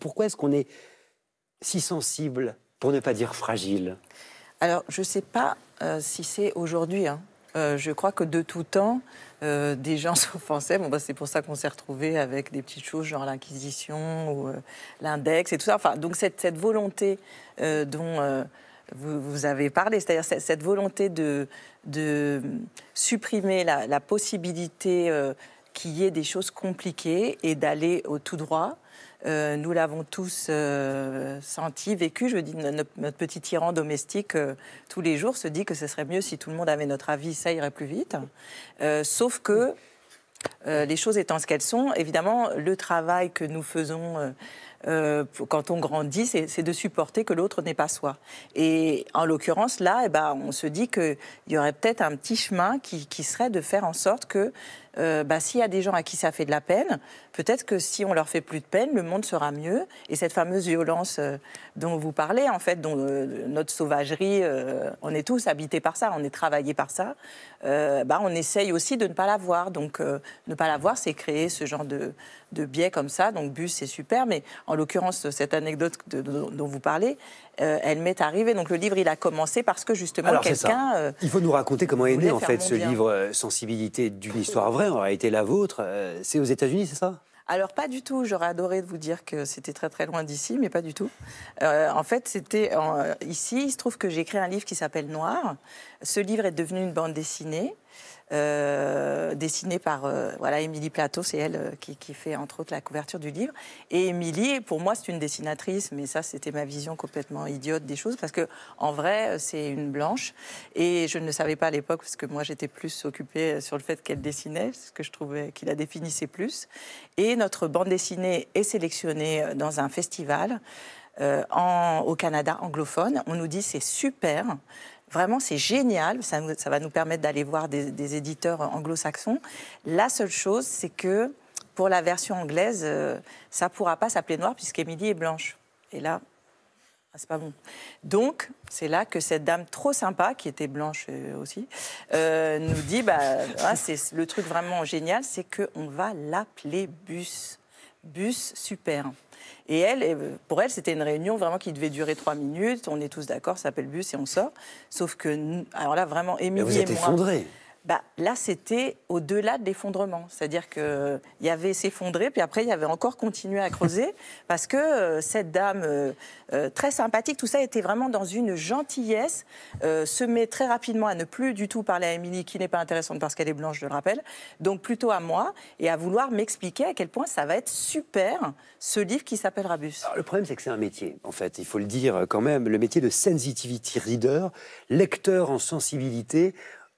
Pourquoi est-ce qu'on est si sensible, pour ne pas dire fragile Alors, je ne sais pas euh, si c'est aujourd'hui. Hein. Euh, je crois que de tout temps, euh, des gens s'offensaient. Bon, bah, c'est pour ça qu'on s'est retrouvés avec des petites choses genre l'Inquisition ou l'index et tout ça. Enfin, donc cette, volonté dont vous, avez parlé, c'est-à-dire cette, volonté de, supprimer la possibilité qu'il y ait des choses compliquées et d'aller au tout droit. Euh, nous l'avons tous euh, senti, vécu. Je dis, notre, notre petit tyran domestique, euh, tous les jours, se dit que ce serait mieux si tout le monde avait notre avis, ça irait plus vite. sauf que, les choses étant ce qu'elles sont, évidemment, le travail que nous faisons euh, quand on grandit, c'est de supporter que l'autre n'est pas soi. Et en l'occurrence, là, eh ben, on se dit qu'il y aurait peut-être un petit chemin qui, serait de faire en sorte que euh, bah, s'il y a des gens à qui ça fait de la peine, peut-être que si on leur fait plus de peine, le monde sera mieux. Et cette fameuse violence euh, dont vous parlez, en fait, dont notre sauvagerie, on est tous habités par ça, on est travaillés par ça, bah, on essaye aussi de ne pas la voir. Donc, ne pas la voir, c'est créer ce genre de, de biais comme ça. Donc, bus, c'est super, mais en l'occurrence, cette anecdote dont vous parlez, euh, elle m'est arrivée. Donc le livre, il a commencé parce que justement quelqu'un. Euh, il faut nous raconter comment est né en fait ce livre euh, Sensibilité d'une histoire vraie, aurait été la vôtre. c'est aux États-Unis, c'est ça alors pas du tout, j'aurais adoré vous dire que c'était très très loin d'ici, mais pas du tout. en fait, c'était ici, il se trouve que j'ai écrit un livre qui s'appelle Noir. Ce livre est devenu une bande dessinée. Euh, dessinée par euh, voilà Émilie Plateau, c'est elle euh, qui, qui, fait entre autres la couverture du livre. Et Émilie, pour moi, c'est une dessinatrice, mais ça, c'était ma vision complètement idiote des choses parce que en vrai, c'est une blanche et je ne le savais pas à l'époque parce que moi, j'étais plus occupée sur le fait qu'elle dessinait, ce que je trouvais qu'il la définissait plus. Et notre bande dessinée est sélectionnée dans un festival. en, au Canada anglophone. On nous dit c'est super, Vraiment, c'est génial. Ça, va nous permettre d'aller voir des, éditeurs anglo-saxons. La seule chose, c'est que pour la version anglaise, euh, ça ne pourra pas s'appeler noir puisqu'Émilie est blanche. Et là, ah, c'est pas bon. Donc, c'est là que cette dame trop sympa, qui était blanche euh, aussi, euh, nous dit bah, ah, c'est le truc vraiment génial, c'est qu'on va l'appeler Bus. Bus super. Et elle, euh, pour elle, c'était une réunion vraiment qui devait durer trois minutes. On est tous d'accord, ça s'appelle bus et on sort. Sauf que, alors là, vraiment, Émilie et moi... Bah, là, c'était au-delà de l'effondrement. C'est-à-dire qu'il y avait s'effondrer puis après, il y avait encore continué à creuser, parce que euh, cette dame euh, euh, très sympathique, tout ça était vraiment dans une gentillesse, se met très rapidement à ne plus du tout parler à Émilie, qui n'est pas intéressante parce qu'elle est blanche, je le rappelle, donc plutôt à moi, et à vouloir m'expliquer à quel point ça va être super, ce livre qui s'appelle Rabus. le problème, c'est que c'est un métier, en fait, il faut le dire quand même, le métier de sensitivity reader, lecteur en sensibilité,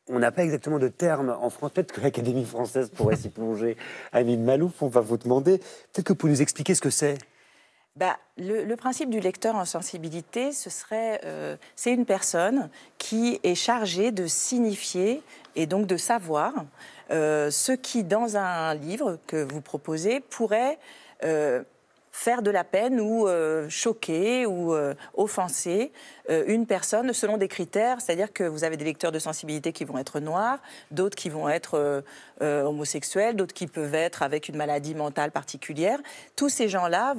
on n'a pas exactement de terme en français. Peut-être que l'Académie française pourrait s'y plonger. Amine Malouf, on va vous demander. Peut-être que vous nous expliquer ce que c'est. Bah, le, principe du lecteur en sensibilité, ce serait, euh, c'est une personne qui est chargée de signifier et donc de savoir euh, ce qui, dans un livre que vous proposez, pourrait euh, faire de la peine ou euh, choquer ou euh, offenser euh, une personne selon des critères, c'est-à-dire que vous avez des lecteurs de sensibilité qui vont être noirs, d'autres qui vont être homosexuels, d'autres qui peuvent être avec une maladie mentale particulière. Tous ces gens-là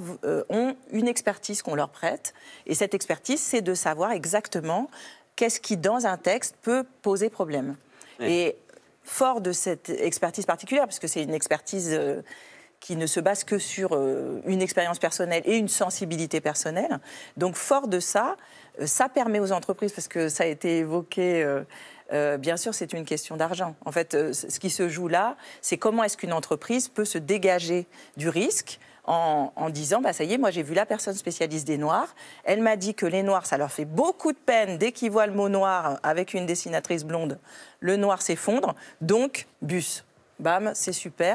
ont une expertise qu'on leur prête et cette expertise, c'est de savoir exactement qu'est-ce qui, dans un texte, peut poser problème. Et fort de cette expertise particulière, puisque c'est une expertise qui ne se base que sur euh, une expérience personnelle et une sensibilité personnelle. Donc fort de ça, euh, ça permet aux entreprises, parce que ça a été évoqué... Euh, bien sûr, c'est une question d'argent. En fait, ce qui se joue là, c'est comment est-ce qu'une entreprise peut se dégager du risque en, en disant, bah, ça y est, moi j'ai vu la personne spécialiste des Noirs, elle m'a dit que les Noirs, ça leur fait beaucoup de peine dès qu'ils voient le mot noir avec une dessinatrice blonde, le noir s'effondre, donc bus. Bam, c'est super.